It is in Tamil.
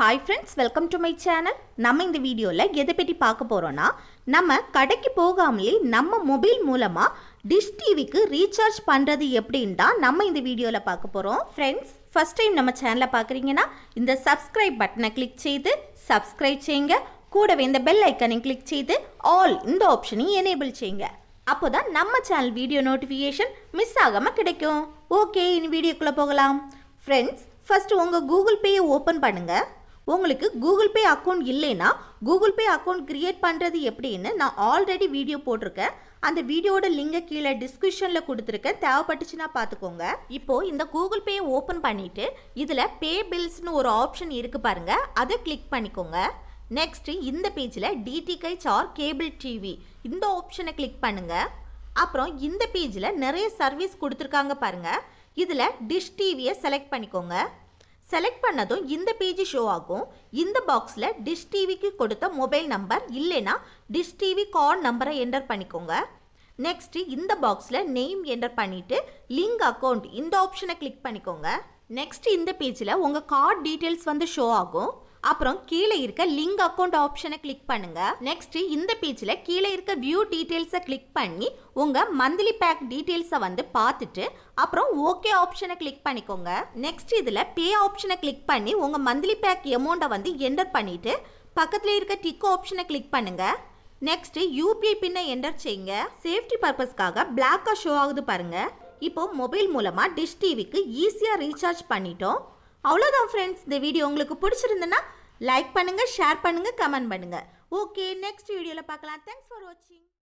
hi friends welcome to my channel நம்ம இந்த வீடியோவில் எதை பற்றி பார்க்க போகிறோன்னா நம்ம கடைக்கு போகாமலே நம்ம மொபைல் மூலமாக டிஷ் டிவிக்கு ரீசார்ஜ் பண்ணுறது எப்படின் தான் நம்ம இந்த வீடியோவில் பார்க்க போகிறோம் ஃப்ரெண்ட்ஸ் ஃபஸ்ட் டைம் நம்ம சேனலை பார்க்குறீங்கன்னா இந்த சப்ஸ்கிரைப் பட்டனை கிளிக் செய்து சப்ஸ்கிரைப் செய்யுங்க கூடவே இந்த பெல் ஐக்கனையும் கிளிக் செய்து ஆல் இந்த ஆப்ஷனையும் எனேபிள் செய்யுங்க அப்போ தான் நம்ம சேனல் வீடியோ நோட்டிஃபிகேஷன் மிஸ் ஆகாமல் கிடைக்கும் ஓகே இனி வீடியோக்குள்ளே போகலாம் ஃப்ரெண்ட்ஸ் ஃபஸ்ட்டு உங்கள் கூகுள் பேயை ஓப்பன் பண்ணுங்கள் உங்களுக்கு கூகுள் பே அக்கௌண்ட் இல்லைன்னா கூகுள் பே அக்கௌண்ட் க்ரியேட் பண்ணுறது எப்படின்னு நான் ஆல்ரெடி வீடியோ போட்டிருக்கேன் அந்த வீடியோட லிங்கை கீழே டிஸ்கிரிப்ஷனில் கொடுத்துருக்கேன் தேவைப்பட்டுச்சுன்னா பார்த்துக்கோங்க இப்போது இந்த கூகுள் பேயை ஓப்பன் பண்ணிவிட்டு இதில் பே பில்ஸ்னு ஒரு ஆப்ஷன் இருக்குது பாருங்கள் அதை கிளிக் பண்ணிக்கோங்க நெக்ஸ்ட்டு இந்த பேஜில் டிடிகைச் ஆர் கேபிள் டிவி இந்த ஆப்ஷனை கிளிக் பண்ணுங்கள் அப்புறம் இந்த பேஜில் நிறைய சர்வீஸ் கொடுத்துருக்காங்க பாருங்கள் இதில் டிஷ் டிவியை செலக்ட் பண்ணிக்கோங்க செலக்ட் பண்ணதும் இந்த பேஜ் ஷோ ஆகும் இந்த பாக்ஸில் டிஷ் டிவிக்கு கொடுத்த மொபைல் நம்பர் இல்லைனா டிஷ் டிவி கால் நம்பரை என்டர் பண்ணிக்கோங்க நெக்ஸ்ட்டு இந்த பாக்ஸில் நேம் என்டர் பண்ணிவிட்டு லிங்க் அக்கௌண்ட் இந்த ஆப்ஷனை கிளிக் பண்ணிக்கோங்க நெக்ஸ்ட் இந்த பேஜில் உங்கள் கார்டு டீட்டெயில்ஸ் வந்து ஷோ ஆகும் அப்புறம் கீழே இருக்க லிங்க் அக்கௌண்ட் ஆப்ஷனை கிளிக் பண்ணுங்க நெக்ஸ்ட் இந்த பேஜ்ல கீழே இருக்க வியூ டீடைல்ஸை கிளிக் பண்ணி உங்க மந்த்லி பேக் டீடைல்ஸை வந்து பார்த்துட்டு அப்புறம் ஓகே ஆப்ஷனை கிளிக் பண்ணிக்கோங்க நெக்ஸ்ட் இதில் பே ஆப்ஷனை கிளிக் பண்ணி உங்கள் மந்த்லி பேக் அமௌண்ட்டை வந்து என்டர் பண்ணிவிட்டு பக்கத்தில் இருக்க டிக் ஆப்ஷனை கிளிக் பண்ணுங்கள் நெக்ஸ்ட் யூபிஐ பின்னை என்டர் செய்யுங்க சேஃப்டி பர்பஸ்க்காக பிளாக்காக ஷோ ஆகுது பாருங்கள் இப்போது மொபைல் மூலமாக டிஷ் டிவிக்கு ஈஸியாக ரீசார்ஜ் பண்ணிட்டோம் அவ்வளோதான் ஃப்ரெண்ட்ஸ் இந்த வீடியோ உங்களுக்கு பிடிச்சிருந்துன்னா லைக் பண்ணுங்கள் ஷேர் பண்ணுங்கள் கமெண்ட் பண்ணுங்கள் ஓகே நெக்ஸ்ட் வீடியோவில் பார்க்கலாம் தேங்க்ஸ் ஃபார் வாட்சிங்